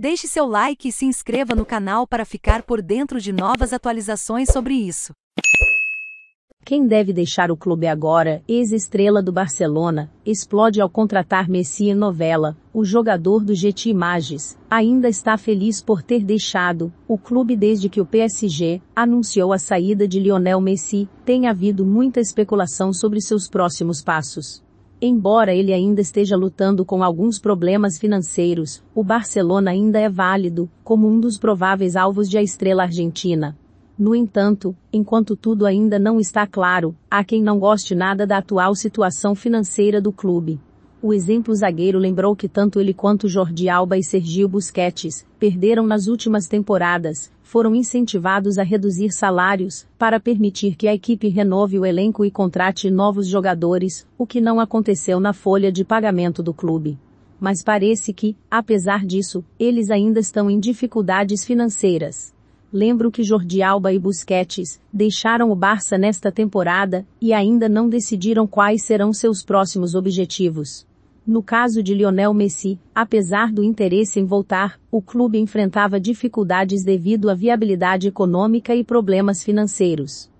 Deixe seu like e se inscreva no canal para ficar por dentro de novas atualizações sobre isso. Quem deve deixar o clube agora, ex-estrela do Barcelona, explode ao contratar Messi novela. o jogador do GT Images, ainda está feliz por ter deixado o clube desde que o PSG anunciou a saída de Lionel Messi, tem havido muita especulação sobre seus próximos passos. Embora ele ainda esteja lutando com alguns problemas financeiros, o Barcelona ainda é válido como um dos prováveis alvos de a estrela argentina. No entanto, enquanto tudo ainda não está claro, há quem não goste nada da atual situação financeira do clube. O exemplo zagueiro lembrou que tanto ele quanto Jordi Alba e Sergio Busquets perderam nas últimas temporadas, foram incentivados a reduzir salários para permitir que a equipe renove o elenco e contrate novos jogadores, o que não aconteceu na folha de pagamento do clube. Mas parece que, apesar disso, eles ainda estão em dificuldades financeiras lembro que Jordi Alba e Busquets deixaram o Barça nesta temporada e ainda não decidiram quais serão seus próximos objetivos. No caso de Lionel Messi, apesar do interesse em voltar, o clube enfrentava dificuldades devido à viabilidade econômica e problemas financeiros.